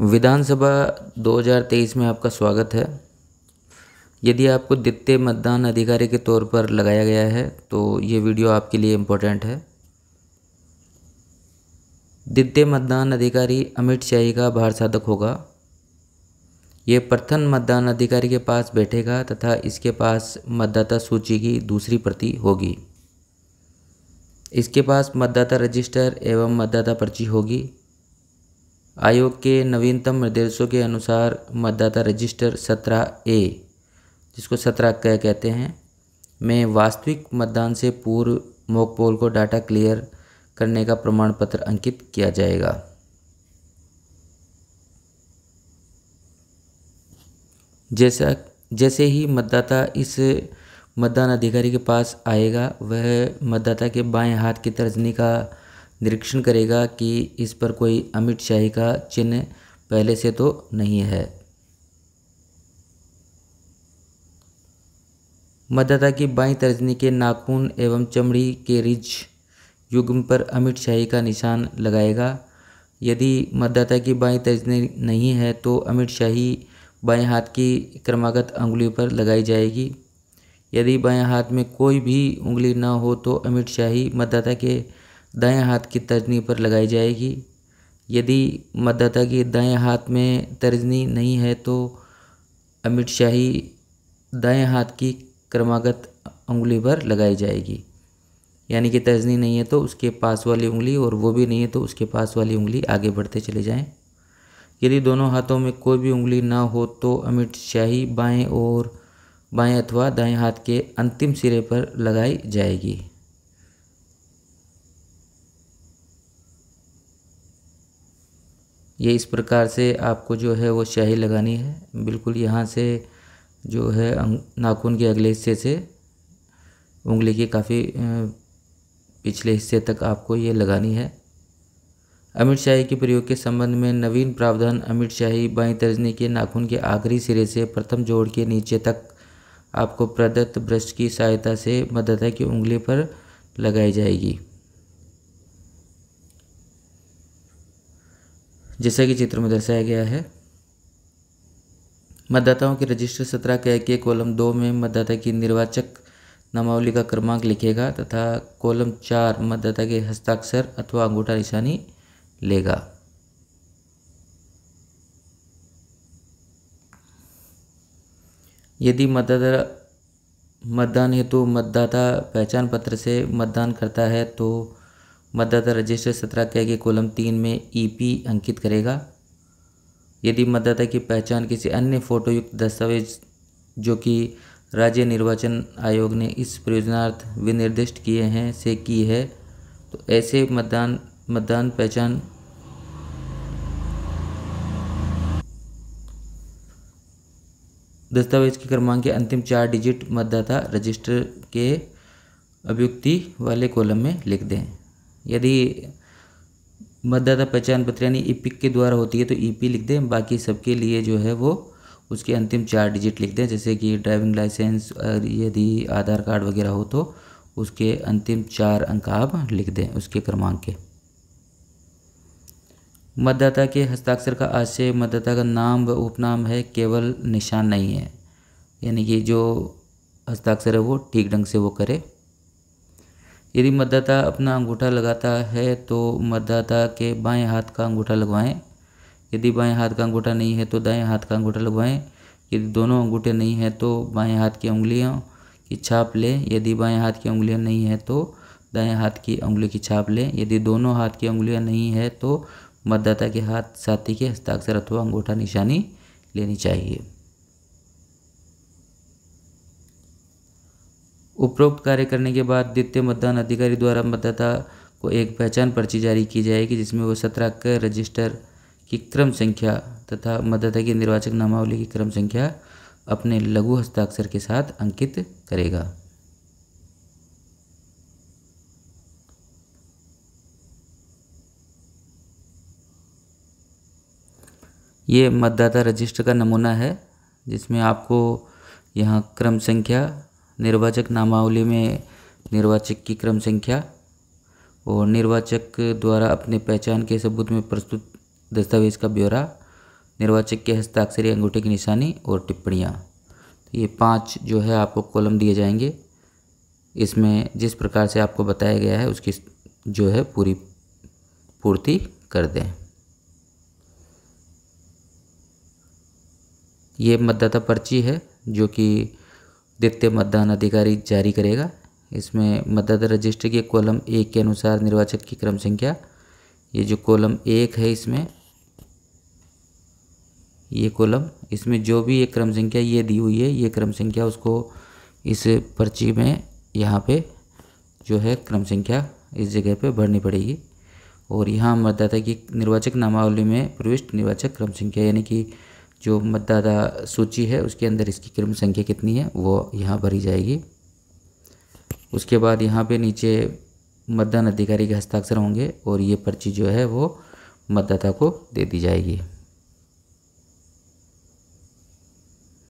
विधानसभा 2023 में आपका स्वागत है यदि आपको द्वितीय मतदान अधिकारी के तौर पर लगाया गया है तो ये वीडियो आपके लिए इम्पोर्टेंट है द्वितीय मतदान अधिकारी अमित शाही का भार साधक होगा ये प्रथम मतदान अधिकारी के पास बैठेगा तथा इसके पास मतदाता सूची की दूसरी प्रति होगी इसके पास मतदाता रजिस्टर एवं मतदाता पर्ची होगी आयोग के नवीनतम निर्देशों के अनुसार मतदाता रजिस्टर सत्रह ए जिसको सत्रह क कहते हैं में वास्तविक मतदान से पूर्व मॉक पोल को डाटा क्लियर करने का प्रमाण पत्र अंकित किया जाएगा जैसा जैसे ही मतदाता इस मतदान अधिकारी के पास आएगा वह मतदाता के बाएं हाथ की तर्जनी का निरीक्षण करेगा कि इस पर कोई अमित शाही का चिन्ह पहले से तो नहीं है मतदाता की बाई तर्जनी के नाखून एवं चमड़ी के रिज युग्म पर अमित शाही का निशान लगाएगा यदि मतदाता की बाई तर्जनी नहीं है तो अमित शाही बाएं हाथ की क्रमागत उंगली पर लगाई जाएगी यदि बाएं हाथ में कोई भी उंगली ना हो तो अमित शाही मतदाता के दाएं हाथ की तर्जनी पर लगाई जाएगी यदि मतदाता के दाएं हाथ में तर्जनी नहीं है तो अमित शाही दाएं हाथ की क्रमागत उंगली पर लगाई जाएगी यानी कि तर्जनी नहीं है तो उसके पास वाली उंगली और वो भी नहीं है तो उसके पास वाली उंगली आगे बढ़ते चले जाएं यदि दोनों हाथों में कोई भी उंगली ना हो तो अमित शाही बाएं और बाएं अथवा दाएं हाथ के अंतिम सिरे पर लगाई जाएगी ये इस प्रकार से आपको जो है वो स्याही लगानी है बिल्कुल यहाँ से जो है नाखून के अगले हिस्से से उंगली के काफ़ी पिछले हिस्से तक आपको ये लगानी है अमिट शाही के प्रयोग के संबंध में नवीन प्रावधान अमिट शाही बाई तर्जनी के नाखून के आखिरी सिरे से प्रथम जोड़ के नीचे तक आपको प्रदत्त ब्रश की सहायता से है की उंगली पर लगाई जाएगी जैसा कि चित्र में दर्शाया गया है मतदाताओं के रजिस्टर सत्रह के एक कॉलम दो में मतदाता की निर्वाचक नामावली का क्रमांक लिखेगा तथा कॉलम चार मतदाता के हस्ताक्षर अथवा अंगूठा निशानी लेगा यदि मतदाता मतदान हेतु मतदाता पहचान पत्र से मतदान करता है तो मतदाता रजिस्टर सत्रह के कॉलम तीन में ईपी e अंकित करेगा यदि मतदाता की पहचान किसी अन्य फोटोयुक्त दस्तावेज जो कि राज्य निर्वाचन आयोग ने इस प्रयोजनार्थ विनिर्दिष्ट किए हैं से की है तो ऐसे मतदान मतदान पहचान दस्तावेज के क्रमांक के अंतिम चार डिजिट मतदाता रजिस्टर के अभियुक्ति वाले कॉलम में लिख दें यदि मतदाता पहचान पत्र यानी ई e के द्वारा होती है तो ई e लिख दें बाकी सबके लिए जो है वो उसके अंतिम चार डिजिट लिख दें जैसे कि ड्राइविंग लाइसेंस यदि आधार कार्ड वगैरह हो तो उसके अंतिम चार अंक आप लिख दें उसके क्रमांक के मतदाता के हस्ताक्षर का आशय मतदाता का नाम व उपनाम है केवल निशान नहीं है यानी कि जो हस्ताक्षर है वो ठीक ढंग से वो करे यदि मतदाता अपना अंगूठा लगाता है तो मतदाता के बाएं हाथ का अंगूठा लगवाएं यदि बाएं हाथ का अंगूठा नहीं है तो दाएं हाथ का अंगूठा लगवाएं यदि दोनों अंगूठे नहीं हैं तो बाएं हाथ की उंगलियों की छाप लें यदि बाएं हाथ की उंगलियां नहीं है तो दाएं हाथ की उंगली की छाप लें यदि दोनों हाथ की उंगलियाँ नहीं है तो मतदाता के हाथ साथी के हस्ताक्षर अथवा अंगूठा निशानी लेनी चाहिए उपरोक्त कार्य करने के बाद द्वितीय मतदान अधिकारी द्वारा मतदाता को एक पहचान पर्ची जारी की जाएगी जिसमें वो सत्रह के रजिस्टर की क्रम संख्या तथा मतदाता की निर्वाचक नामावली की क्रम संख्या अपने लघु हस्ताक्षर के साथ अंकित करेगा ये मतदाता रजिस्टर का नमूना है जिसमें आपको यहाँ क्रम संख्या निर्वाचक नामावली में निर्वाचक की क्रम संख्या और निर्वाचक द्वारा अपने पहचान के सबूत में प्रस्तुत दस्तावेज का ब्यौरा निर्वाचक के हस्ताक्षरी अंगूठे की निशानी और टिप्पणियाँ तो ये पाँच जो है आपको कॉलम दिए जाएंगे इसमें जिस प्रकार से आपको बताया गया है उसकी जो है पूरी पूर्ति कर दें ये मतदाता पर्ची है जो कि द्वितीय मतदान अधिकारी जारी करेगा इसमें मतदाता रजिस्टर के कॉलम एक के अनुसार निर्वाचक की क्रम संख्या ये जो कॉलम एक है इसमें ये कॉलम इसमें जो भी ये क्रम संख्या ये दी हुई है ये क्रम संख्या उसको इस पर्ची में यहाँ पे जो है क्रम संख्या इस जगह पे भरनी पड़ेगी और यहाँ मतदाता की निर्वाचक नामावली में प्रविष्ट निर्वाचक क्रम संख्या यानी कि जो मतदाता सूची है उसके अंदर इसकी क्रम संख्या कितनी है वो यहाँ भरी जाएगी उसके बाद यहाँ पे नीचे मतदान अधिकारी के हस्ताक्षर होंगे और ये पर्ची जो है वो मतदाता को दे दी जाएगी